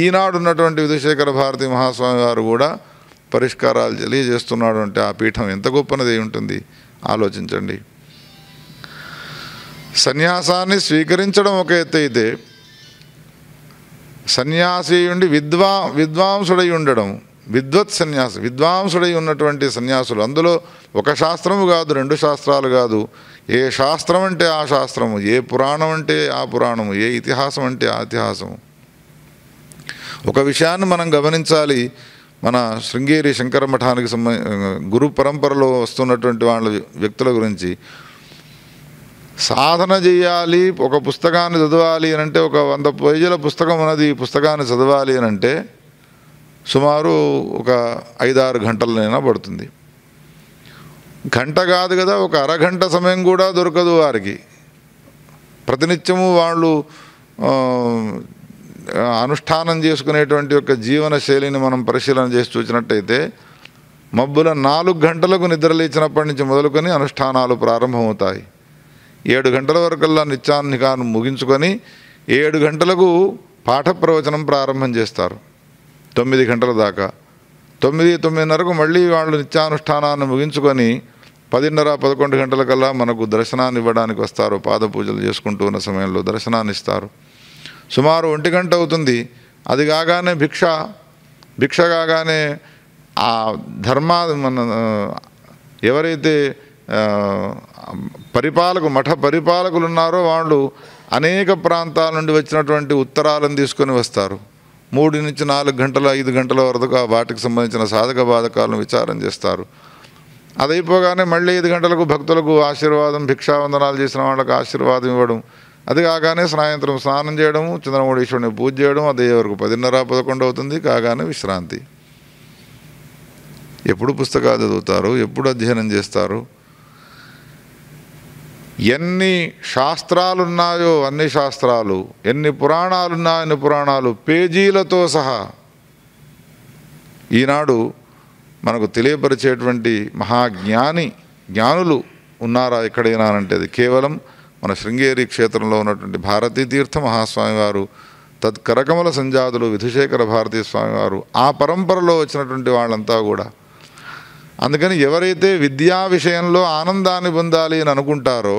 ఈనాడు ఉన్నటువంటి విధుశేఖర భారతి మహాస్వామి వారు కూడా పరిష్కారాలు తెలియజేస్తున్నాడు అంటే ఆ పీఠం ఎంత గొప్పనది ఉంటుంది ఆలోచించండి సన్యాసాన్ని స్వీకరించడం ఒక ఎత్తైతే సన్యాసి ఉండి విద్వా విద్వాంసుడై ఉండడం విద్వత్ సన్యాసి విద్వాంసుడై ఉన్నటువంటి సన్యాసులు అందులో ఒక శాస్త్రము కాదు రెండు శాస్త్రాలు కాదు ఏ శాస్త్రం అంటే ఆ శాస్త్రము ఏ పురాణం అంటే ఆ పురాణము ఏ ఇతిహాసం అంటే ఆ ఇతిహాసము ఒక విషయాన్ని మనం గమనించాలి మన శృంగేరి శంకర మఠానికి సంబంధ గురు పరంపరలో వస్తున్నటువంటి వాళ్ళ వ్యక్తుల గురించి సాధన చేయాలి ఒక పుస్తకాన్ని చదవాలి అని అంటే ఒక వంద పేజీల పుస్తకం ఉన్నది పుస్తకాన్ని చదవాలి అని అంటే సుమారు ఒక ఐదారు గంటలనైనా పడుతుంది గంట కాదు కదా ఒక అరగంట సమయం కూడా దొరకదు వారికి ప్రతినిత్యము వాళ్ళు అనుష్ఠానం చేసుకునేటువంటి యొక్క జీవన శైలిని మనం పరిశీలన చేసి చూసినట్టయితే మబ్బుల నాలుగు గంటలకు నిద్రలేచినప్పటి నుంచి మొదలుకొని అనుష్ఠానాలు ప్రారంభమవుతాయి ఏడు గంటల వరకల్లా నిత్యాన్నికాను ముగించుకొని ఏడు గంటలకు పాఠ ప్రవచనం ప్రారంభం చేస్తారు తొమ్మిది గంటల దాకా తొమ్మిది తొమ్మిదిన్నరకు మళ్ళీ వాళ్ళు నిత్యానుష్ఠానాన్ని ముగించుకొని పదిన్నర పదకొండు గంటలకల్లా మనకు దర్శనాన్ని ఇవ్వడానికి వస్తారు పాదపూజలు చేసుకుంటూ ఉన్న సమయంలో దర్శనాన్ని ఇస్తారు సుమారు ఒంటి గంట అవుతుంది అది కాగానే భిక్ష భిక్ష కాగానే ఆ ధర్మ మన ఎవరైతే పరిపాలకు మఠ పరిపాలకులు ఉన్నారో వాళ్ళు అనేక ప్రాంతాల నుండి వచ్చినటువంటి ఉత్తరాలను తీసుకొని వస్తారు మూడు నుంచి నాలుగు గంటల ఐదు గంటల వరకు ఆ వాటికి సంబంధించిన సాధక బాధకాలను విచారం చేస్తారు అదైపోగానే మళ్ళీ ఐదు గంటలకు భక్తులకు ఆశీర్వాదం భిక్షావందనాలు చేసిన వాళ్ళకు ఆశీర్వాదం ఇవ్వడం అది కాగానే సాయంత్రం స్నానం చేయడం చంద్రమౌళీశ్వరుని పూజ చేయడం అదే వరకు పదిన్నర పదకొండు అవుతుంది కాగానే విశ్రాంతి ఎప్పుడు పుస్తకాలు చదువుతారు ఎప్పుడు అధ్యయనం చేస్తారు ఎన్ని శాస్త్రాలున్నాయో అన్ని శాస్త్రాలు ఎన్ని పురాణాలున్నాయో అన్ని పురాణాలు పేజీలతో సహా ఈనాడు మనకు తెలియపరిచేటువంటి మహాజ్ఞాని జ్ఞానులు ఉన్నారా ఎక్కడైనా అంటే అది కేవలం మన శృంగేరి క్షేత్రంలో ఉన్నటువంటి భారతీ తీర్థ మహాస్వామి వారు తత్కరకమల సంజాతులు విధుశేఖర భారతీ స్వామి వారు ఆ పరంపరలో వచ్చినటువంటి వాళ్ళంతా కూడా అందుకని ఎవరైతే విద్యా విషయంలో ఆనందాన్ని పొందాలి అని అనుకుంటారో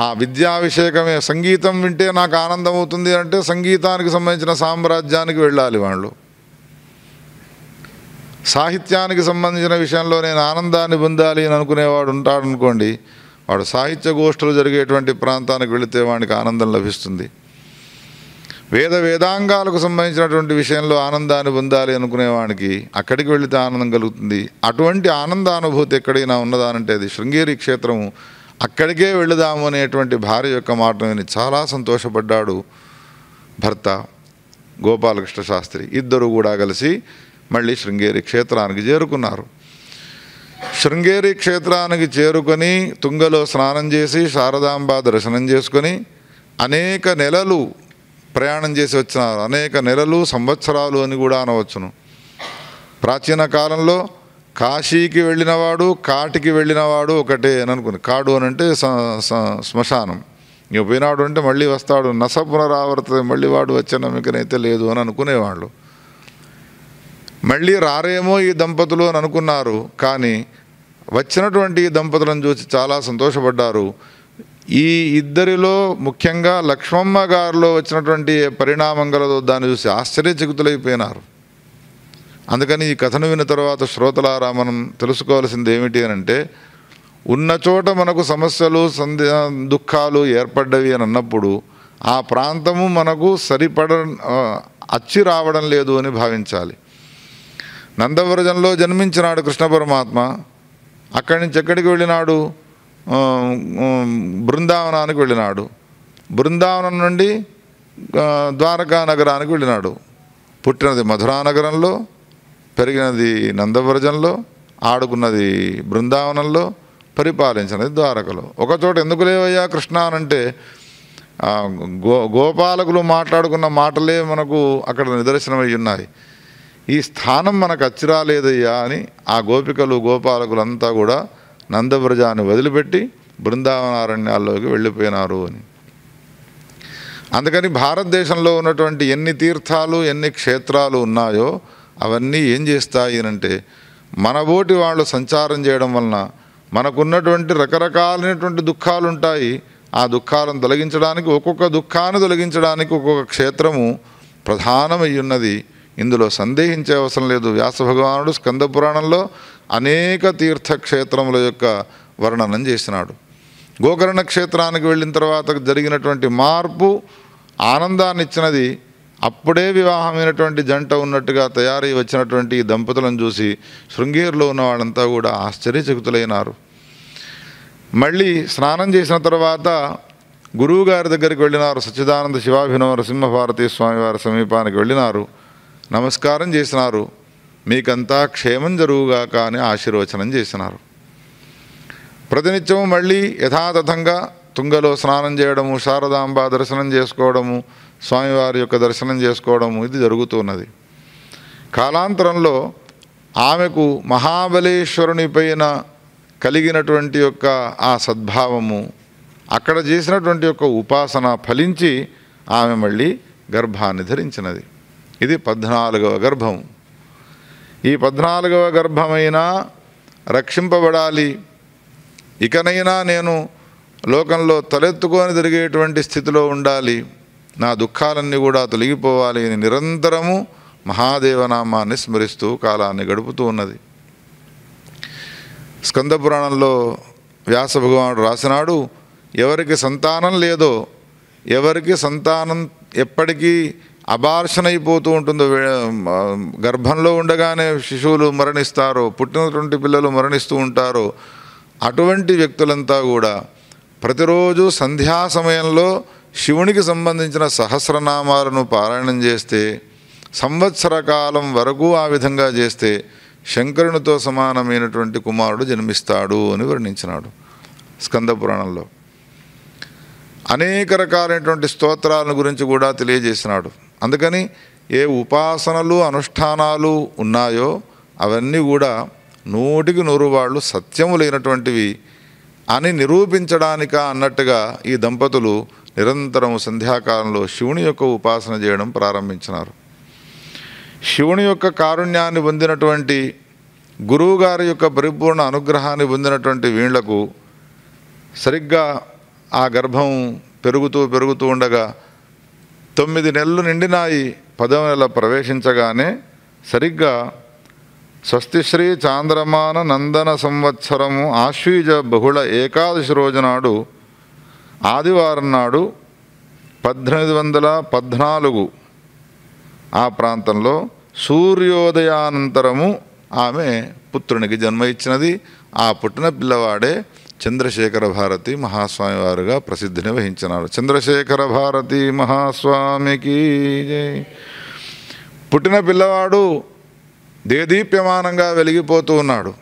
ఆ విద్యాభిషేకమే సంగీతం వింటే నాకు ఆనందం అవుతుంది అంటే సంగీతానికి సంబంధించిన సామ్రాజ్యానికి వెళ్ళాలి వాళ్ళు సాహిత్యానికి సంబంధించిన విషయంలో నేను ఆనందాన్ని పొందాలి అని అనుకునేవాడు ఉంటాడనుకోండి వాడు సాహిత్య గోష్ఠులు జరిగేటువంటి ప్రాంతానికి వెళితే వాడికి ఆనందం లభిస్తుంది వేద వేదాంగాలకు సంబంధించినటువంటి విషయంలో ఆనందాన్ని పొందాలి అనుకునేవాడికి అక్కడికి వెళితే ఆనందం కలుగుతుంది అటువంటి ఆనందానుభూతి ఎక్కడైనా ఉన్నదానంటే అది శృంగేరి క్షేత్రము అక్కడికే వెళుదాము అనేటువంటి భార్య యొక్క మాట విని చాలా సంతోషపడ్డాడు భర్త గోపాలకృష్ణ శాస్త్రి ఇద్దరు కూడా కలిసి మళ్ళీ శృంగేరి క్షేత్రానికి చేరుకున్నారు శృంగేరి క్షేత్రానికి చేరుకొని తుంగలో స్నానం చేసి శారదాంబ దర్శనం చేసుకొని అనేక నెలలు ప్రయాణం చేసి వచ్చినారు అనేక నెలలు సంవత్సరాలు అని కూడా అనవచ్చును ప్రాచీన కాలంలో కాశీకి వెళ్ళినవాడు కాటికి వెళ్ళినవాడు ఒకటే అని అనుకుని కాడు అని అంటే శ్మశానం ఇక పోయినాడు అంటే మళ్ళీ వస్తాడు నస పునరావర్త మళ్ళీ వాడు వచ్చే నమ్మకనైతే లేదు అని అనుకునేవాళ్ళు మళ్ళీ రారేమో ఈ దంపతులు అని అనుకున్నారు కానీ వచ్చినటువంటి ఈ దంపతులను చూసి చాలా సంతోషపడ్డారు ఈ ఇద్దరిలో ముఖ్యంగా లక్ష్మమ్మ గారిలో వచ్చినటువంటి పరిణామం గలదో దాన్ని చూసి ఆశ్చర్యచకితులైపోయినారు అందుకని ఈ కథను విన్న తర్వాత శ్రోతలారా మనం తెలుసుకోవాల్సింది ఏమిటి అంటే ఉన్న చోట మనకు సమస్యలు సందే దుఃఖాలు ఏర్పడ్డవి అని అన్నప్పుడు ఆ ప్రాంతము మనకు సరిపడ అచ్చి రావడం లేదు అని భావించాలి నందవ్రజంలో జన్మించినాడు కృష్ణ పరమాత్మ అక్కడి నుంచి ఎక్కడికి వెళ్ళినాడు బృందావనానికి వెళ్ళినాడు బృందావనం నుండి ద్వారకా నగరానికి వెళ్ళినాడు పుట్టినది మధురా నగరంలో పెరిగినది నందవ్రజంలో ఆడుకున్నది బృందావనంలో పరిపాలించినది ద్వారకలో ఒకచోట ఎందుకు లేవయ్యా కృష్ణ అనంటే గో గోపాలకులు మాట్లాడుకున్న మాటలే మనకు అక్కడ నిదర్శనమై ఉన్నాయి ఈ స్థానం మనకు అచ్చిరాలేదయ్యా అని ఆ గోపికలు గోపాలకులంతా కూడా నందవ్రజాన్ని వదిలిపెట్టి బృందావనారణ్యాల్లోకి వెళ్ళిపోయినారు అని అందుకని భారతదేశంలో ఉన్నటువంటి ఎన్ని తీర్థాలు ఎన్ని క్షేత్రాలు ఉన్నాయో అవన్నీ ఏం చేస్తాయి అంటే మనబోటి వాళ్ళు సంచారం చేయడం వలన మనకున్నటువంటి రకరకాలైనటువంటి దుఃఖాలు ఉంటాయి ఆ దుఃఖాలను తొలగించడానికి ఒక్కొక్క దుఃఖాన్ని తొలగించడానికి ఒక్కొక్క క్షేత్రము ప్రధానమై ఉన్నది ఇందులో సందేహించే అవసరం లేదు వ్యాస భగవానుడు స్కందపురాణంలో అనేక తీర్థక్షేత్రముల యొక్క వర్ణనం చేసినాడు గోకర్ణ క్షేత్రానికి వెళ్ళిన తర్వాత జరిగినటువంటి మార్పు ఆనందాన్ని ఇచ్చినది అప్పుడే వివాహమైనటువంటి జంట ఉన్నట్టుగా తయారై వచ్చినటువంటి ఈ దంపతులను చూసి శృంగేరిలో ఉన్న వాళ్ళంతా కూడా ఆశ్చర్యచకుతులైనారు మళ్ళీ స్నానం చేసిన తర్వాత గురువుగారి దగ్గరికి వెళ్ళినారు సచ్చిదానంద శివాభినవ నరసింహభారతీ స్వామివారి సమీపానికి వెళ్ళినారు నమస్కారం చేసినారు మీకంతా క్షేమం జరుగుగాక అని ఆశీర్వచనం చేసినారు ప్రతినిత్యం మళ్ళీ యథాతథంగా తుంగలో స్నానం చేయడము శారదాంబ దర్శనం చేసుకోవడము స్వామివారి యొక్క దర్శనం చేసుకోవడము ఇది జరుగుతున్నది కాలాంతరంలో ఆమెకు మహాబలేశ్వరునిపైన కలిగినటువంటి యొక్క ఆ సద్భావము అక్కడ చేసినటువంటి యొక్క ఉపాసన ఫలించి ఆమె మళ్ళీ గర్భాన్ని ధరించినది ఇది పద్నాలుగవ గర్భం ఈ పద్నాలుగవ గర్భమైనా రక్షింపబడాలి ఇకనైనా నేను లోకంలో తలెత్తుకొని తిరిగేటువంటి స్థితిలో ఉండాలి నా దుఃఖాలన్నీ కూడా తొలగిపోవాలి అని నిరంతరము మహాదేవనామాన్ని స్మరిస్తూ కాలాన్ని గడుపుతూ ఉన్నది స్కందపురాణంలో వ్యాస భగవానుడు రాసినాడు ఎవరికి సంతానం లేదో ఎవరికి సంతానం ఎప్పటికీ అబార్షన్ అయిపోతూ ఉంటుందో గర్భంలో ఉండగానే శిశువులు మరణిస్తారు పుట్టినటువంటి పిల్లలు మరణిస్తూ ఉంటారు అటువంటి వ్యక్తులంతా కూడా ప్రతిరోజు సంధ్యా సమయంలో శివునికి సంబంధించిన సహస్రనామాలను పారాయణం చేస్తే సంవత్సర కాలం వరకు ఆ విధంగా చేస్తే శంకరునితో సమానమైనటువంటి కుమారుడు జన్మిస్తాడు అని వర్ణించినాడు స్కందపురాణంలో అనేక రకాలైనటువంటి స్తోత్రాలను గురించి కూడా తెలియజేసినాడు అందుకని ఏ ఉపాసనలు అనుష్ఠానాలు ఉన్నాయో అవన్నీ కూడా నూటికి నూరు వాళ్ళు సత్యము లేనటువంటివి అని నిరూపించడానిక అన్నట్టుగా ఈ దంపతులు నిరంతరం సంధ్యాకాలంలో శివుని యొక్క ఉపాసన చేయడం ప్రారంభించినారు శివుని యొక్క కారుణ్యాన్ని పొందినటువంటి గురువుగారి యొక్క పరిపూర్ణ అనుగ్రహాన్ని పొందినటువంటి వీళ్లకు సరిగ్గా ఆ గర్భం పెరుగుతూ పెరుగుతూ ఉండగా తొమ్మిది నెలలు నిండినాయి పదవ నెల ప్రవేశించగానే సరిగ్గా స్వస్తిశ్రీ చాంద్రమాన నందన సంవత్సరము ఆశ్వీజ బహుళ ఏకాదశి రోజు నాడు ఆదివారం నాడు పద్దెనిమిది వందల పద్నాలుగు ఆ ప్రాంతంలో సూర్యోదయానంతరము ఆమె పుత్రునికి జన్మ ఇచ్చినది ఆ పుట్టిన పిల్లవాడే చంద్రశేఖర భారతి మహాస్వామి వారుగా ప్రసిద్ధిని వహించినారు చంద్రశేఖర భారతి మహాస్వామికి పుట్టిన పిల్లవాడు దేదీప్యమానంగా వెలిగిపోతూ ఉన్నాడు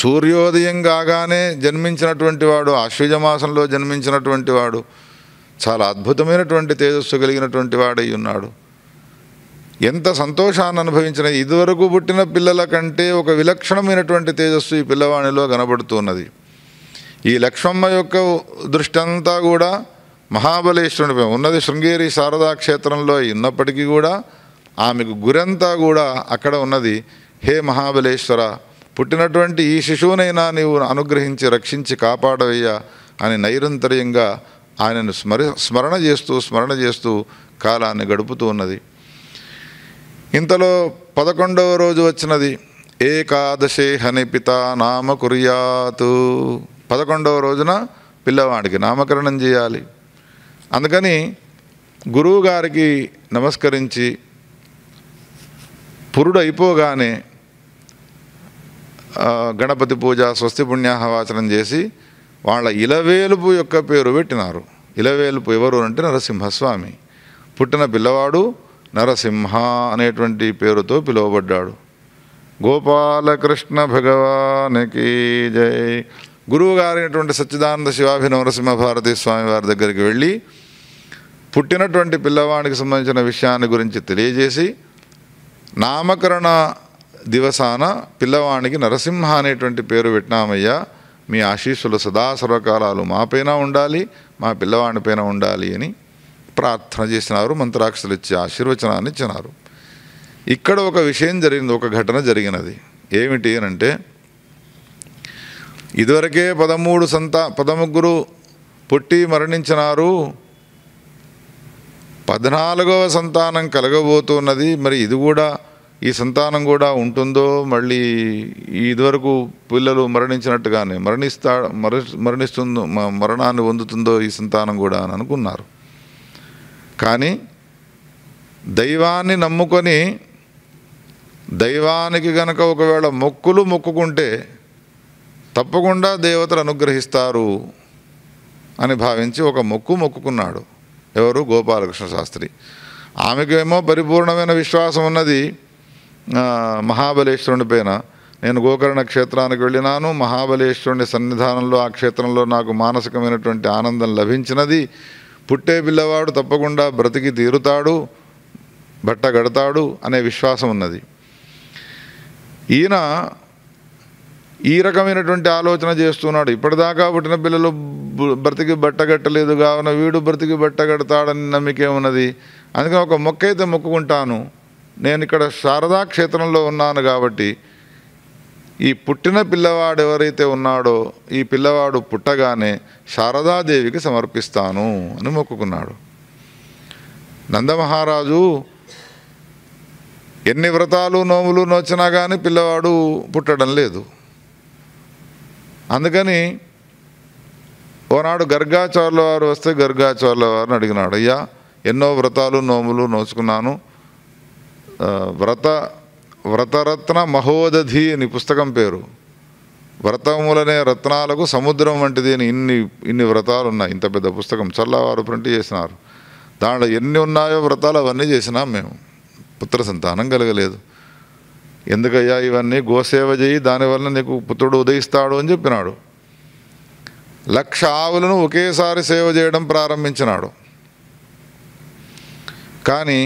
సూర్యోదయం కాగానే జన్మించినటువంటి వాడు ఆశ్వజమాసంలో జన్మించినటువంటి వాడు చాలా అద్భుతమైనటువంటి తేజస్సు కలిగినటువంటి వాడై ఉన్నాడు ఎంత సంతోషాన్ని అనుభవించిన ఇదివరకు పుట్టిన పిల్లల కంటే ఒక విలక్షణమైనటువంటి తేజస్సు ఈ పిల్లవాణిలో కనబడుతున్నది ఈ లక్ష్మమ్మ యొక్క దృష్టి అంతా కూడా మహాబలేశ్వరునిపై ఉన్నది శృంగేరి శారదా క్షేత్రంలో ఉన్నప్పటికీ కూడా ఆమెకు గురంతా కూడా అక్కడ ఉన్నది హే మహాబలేశ్వర పుట్టినటువంటి ఈ శిశువునైనా నీవు అనుగ్రహించి రక్షించి కాపాడవయ్యా అని నైరంతర్యంగా ఆయనను స్మరి స్మరణ చేస్తూ స్మరణ చేస్తూ కాలాన్ని గడుపుతూ ఉన్నది ఇంతలో పదకొండవ రోజు వచ్చినది ఏకాదశే హని పిత నామ కుర్యాతు పదకొండవ రోజున పిల్లవాడికి నామకరణం చేయాలి అందుకని గురువు గారికి నమస్కరించి పురుడు అయిపోగానే గణపతి పూజ స్వస్తి పుణ్యాహవాచనం చేసి వాళ్ళ ఇలవేలుపు యొక్క పేరు పెట్టినారు ఇలవేలుపు ఎవరు అంటే నరసింహస్వామి పుట్టిన పిల్లవాడు నరసింహ అనేటువంటి పేరుతో పిలువబడ్డాడు గోపాలకృష్ణ భగవానికి జై గురువు గారైనటువంటి సచ్చిదానంద శివాభి నరసింహ భారతీ స్వామి వారి దగ్గరికి వెళ్ళి పుట్టినటువంటి పిల్లవాడికి సంబంధించిన విషయాన్ని గురించి తెలియజేసి నామకరణ దివసాన పిల్లవానికి నరసింహ అనేటువంటి పేరు పెట్టినామయ్యా మీ ఆశీస్సులు సదా సర్వకాలాలు మా ఉండాలి మా పిల్లవాడి పైన ఉండాలి అని ప్రార్థన చేసినారు మంత్రాక్షలు ఇచ్చి ఆశీర్వచనాన్ని ఇచ్చినారు ఇక్కడ ఒక విషయం జరిగింది ఒక ఘటన జరిగినది ఏమిటి అంటే ఇదివరకే పదమూడు సంత పదముగ్గురు పుట్టి మరణించినారు పద్నాలుగవ సంతానం కలగబోతున్నది మరి ఇది కూడా ఈ సంతానం కూడా ఉంటుందో మళ్ళీ ఇదివరకు పిల్లలు మరణించినట్టుగానే మరణిస్తా మరణిస్తుందో మరణాన్ని పొందుతుందో ఈ సంతానం కూడా అని అనుకున్నారు కానీ దైవాన్ని నమ్ముకొని దైవానికి గనక ఒకవేళ మొక్కులు మొక్కుకుంటే తప్పకుండా దేవతలు అనుగ్రహిస్తారు అని భావించి ఒక మొక్కు మొక్కుకున్నాడు ఎవరు గోపాలకృష్ణ శాస్త్రి ఆమెకేమో పరిపూర్ణమైన విశ్వాసం ఉన్నది మహాబలేశ్వరుని పైన నేను గోకర్ణ క్షేత్రానికి వెళ్ళినాను మహాబలేశ్వరుని సన్నిధానంలో ఆ క్షేత్రంలో నాకు మానసికమైనటువంటి ఆనందం లభించినది పుట్టే పిల్లవాడు తప్పకుండా బ్రతికి తీరుతాడు బట్ట గడతాడు అనే విశ్వాసం ఉన్నది ఈయన ఈ రకమైనటువంటి ఆలోచన చేస్తున్నాడు ఇప్పటిదాకా పుట్టిన పిల్లలు బ్రతికి బట్టగట్టలేదు కావున వీడు బ్రతికి బట్టగడతాడని నమ్మికే ఉన్నది అందుకని ఒక మొక్క అయితే మొక్కుకుంటాను నేను ఇక్కడ శారదా క్షేత్రంలో ఉన్నాను కాబట్టి ఈ పుట్టిన పిల్లవాడు ఎవరైతే ఉన్నాడో ఈ పిల్లవాడు పుట్టగానే శారదాదేవికి సమర్పిస్తాను అని మొక్కుకున్నాడు నందమహారాజు ఎన్ని వ్రతాలు నోములు నోచినా కానీ పిల్లవాడు పుట్టడం లేదు అందుకని ఓనాడు గర్గాచార్ల వారు వస్తే గర్గాచార్ల వారిని అడిగినాడు అయ్యా ఎన్నో వ్రతాలు నోములు నోచుకున్నాను వ్రత వ్రతరత్న మహోదధి అని పుస్తకం పేరు వ్రతములనే రత్నాలకు సముద్రం వంటిది అని ఇన్ని ఇన్ని వ్రతాలు ఉన్నాయి ఇంత పెద్ద పుస్తకం చల్లవారు ప్రింట్ చేసినారు దాంట్లో ఎన్ని ఉన్నాయో వ్రతాలు అవన్నీ చేసినాం మేము పుత్ర సంతానం కలగలేదు ఎందుకయ్యా ఇవన్నీ గోసేవ చేయి దానివల్ల నీకు పుత్రుడు ఉదయిస్తాడు అని చెప్పినాడు లక్ష ఆవులను ఒకేసారి సేవ చేయడం ప్రారంభించినాడు కానీ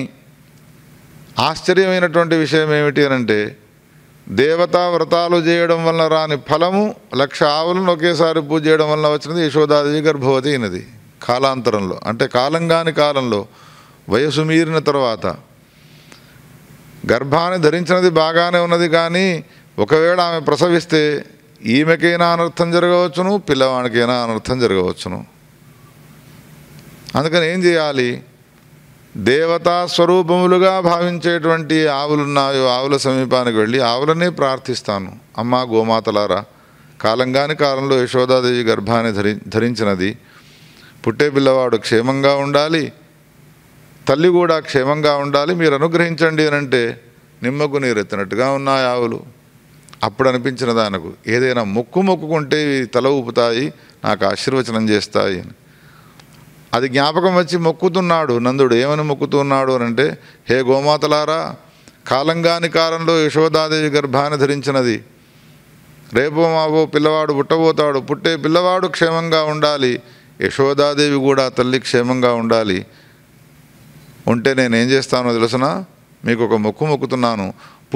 ఆశ్చర్యమైనటువంటి విషయం ఏమిటి అనంటే దేవతా వ్రతాలు చేయడం వలన రాని ఫలము లక్ష ఆవులను ఒకేసారి పూజ చేయడం వలన వచ్చినది యశోదాదేవి గర్భవతి అయినది కాలాంతరంలో అంటే కాలం కాని కాలంలో వయసు మీరిన తర్వాత గర్భాన్ని ధరించినది బాగానే ఉన్నది కానీ ఒకవేళ ఆమె ప్రసవిస్తే ఈమెకైనా అనర్థం జరగవచ్చును పిల్లవానికైనా అనర్థం జరగవచ్చును అందుకని ఏం చేయాలి దేవతా స్వరూపములుగా భావించేటువంటి ఆవులున్నాయో ఆవుల సమీపానికి వెళ్ళి ఆవులనే ప్రార్థిస్తాను అమ్మా గోమాతలారా కాలంగాని కాలంలో యశోదాదేవి గర్భాన్ని ధరి ధరించినది పుట్టే పిల్లవాడు క్షేమంగా ఉండాలి తల్లి కూడా క్షేమంగా ఉండాలి మీరు అనుగ్రహించండి అని అంటే నిమ్మకు నీరెత్తినట్టుగా ఉన్నాయి ఆవులు అప్పుడు అనిపించిన దానికి ఏదైనా మొక్కు మొక్కుకుంటే తల ఊపుతాయి నాకు ఆశీర్వచనం చేస్తాయి అని అది జ్ఞాపకం వచ్చి మొక్కుతున్నాడు నందుడు ఏమని మొక్కుతున్నాడు అని అంటే హే గోమాతలారా కాలంగాని కాలంలో యశోదాదేవి గర్భాన్ని ధరించినది రేపో మావో పిల్లవాడు పుట్టబోతాడు పుట్టే పిల్లవాడు క్షేమంగా ఉండాలి యశోదాదేవి కూడా తల్లి క్షేమంగా ఉండాలి ఉంటే నేనేం చేస్తానో తెలుసిన మీకు ఒక మొక్కు మొక్కుతున్నాను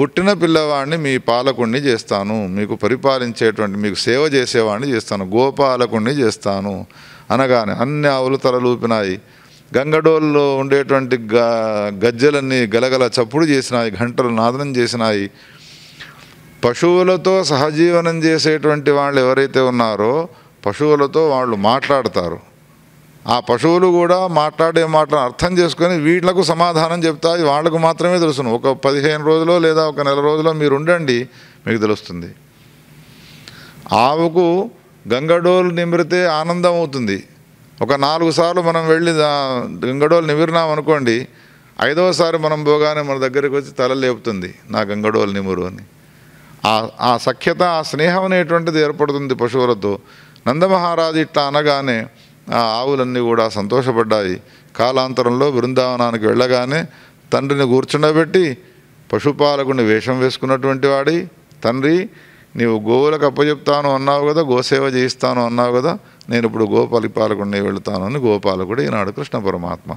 పుట్టిన పిల్లవాడిని మీ పాలకుణ్ణి చేస్తాను మీకు పరిపాలించేటువంటి మీకు సేవ చేసేవాడిని చేస్తాను గోపాలకుణ్ణి చేస్తాను అనగానే అన్ని ఆవులు తలలూపినాయి గంగడోల్లో ఉండేటువంటి గజ్జలన్నీ గలగల చప్పుడు చేసినాయి గంటలు నాదనం చేసినాయి పశువులతో సహజీవనం చేసేటువంటి వాళ్ళు ఎవరైతే ఉన్నారో పశువులతో వాళ్ళు మాట్లాడతారు ఆ పశువులు కూడా మాట్లాడే మాటను అర్థం చేసుకొని వీళ్లకు సమాధానం చెప్తాయి వాళ్లకు మాత్రమే తెలుసును ఒక పదిహేను రోజులో లేదా ఒక నెల రోజులో మీరు ఉండండి మీకు తెలుస్తుంది ఆవుకు గంగడోలు నిమిరితే ఆనందం అవుతుంది ఒక నాలుగు సార్లు మనం వెళ్ళి గంగడోలు నిమిరినాం అనుకోండి ఐదవసారి మనం పోగానే మన దగ్గరికి వచ్చి తల లేపుతుంది నా గంగడోలు నిమురు అని ఆ సఖ్యత ఆ స్నేహం అనేటువంటిది ఏర్పడుతుంది పశువులతో నందమహారాజు ఇట్లా అనగానే ఆ ఆవులన్నీ కూడా సంతోషపడ్డాయి కాలాంతరంలో బృందావనానికి వెళ్ళగానే తండ్రిని కూర్చుండబెట్టి పశుపాలకుని వేషం వేసుకున్నటువంటి వాడి తండ్రి నీవు గోవులకు అప్పచెప్తాను అన్నావు కదా గోసేవ చేయిస్తాను అన్నావు కదా నేను ఇప్పుడు గోపరిపాలకుడిని వెళుతాను అని గోపాలకుడు ఈనాడు కృష్ణ పరమాత్మ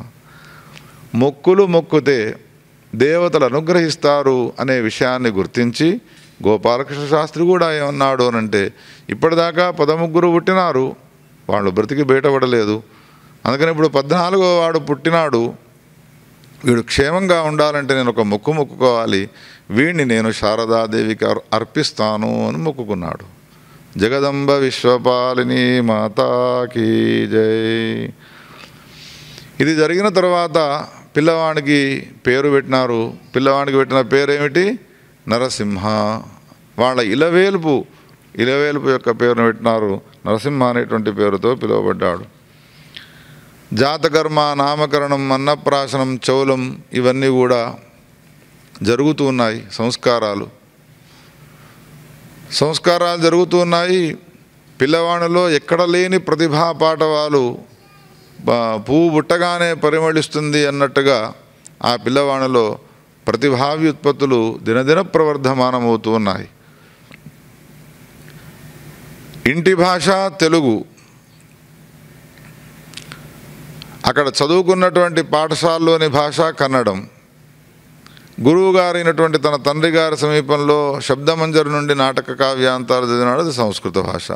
మొక్కులు మొక్కుతే దేవతలు అనుగ్రహిస్తారు అనే విషయాన్ని గుర్తించి గోపాలకృష్ణ శాస్త్రి కూడా ఏమన్నాడు అనంటే ఇప్పటిదాకా పదముగ్గురు పుట్టినారు వాళ్ళు బ్రతికి బయటపడలేదు అందుకని ఇప్పుడు పద్నాలుగో వాడు పుట్టినాడు వీడు క్షేమంగా ఉండాలంటే నేను ఒక మొక్కు మొక్కుకోవాలి వీడిని నేను శారదాదేవికి అర్పిస్తాను అని మొక్కుకున్నాడు జగదంబ విశ్వపాలిని మాతాకి జై ఇది జరిగిన తర్వాత పిల్లవాడికి పేరు పెట్టినారు పిల్లవాడికి పెట్టిన పేరేమిటి నరసింహ వాళ్ళ ఇలవేలుపు ఇలవేలుపు యొక్క పేరును పెట్టినారు నరసింహ అనేటువంటి పేరుతో పిలువబడ్డాడు జాతకర్మ నామకరణం అన్నప్రాశనం చౌలం ఇవన్నీ కూడా జరుగుతూ ఉన్నాయి సంస్కారాలు సంస్కారాలు జరుగుతూ ఉన్నాయి పిల్లవాణిలో ఎక్కడ లేని ప్రతిభా పాఠవాలు పువ్వు బుట్టగానే పరిమళిస్తుంది అన్నట్టుగా ఆ పిల్లవాణిలో ప్రతిభావ్యుత్పత్తులు దినదిన ప్రవర్ధమానమవుతూ ఉన్నాయి ఇంటి భాష తెలుగు అక్కడ చదువుకున్నటువంటి పాఠశాలలోని భాష కన్నడం గురువుగారైనటువంటి తన తండ్రి గారి సమీపంలో శబ్దమంజరు నుండి నాటక కావ్యాంతాలు చదివినాడు సంస్కృత భాష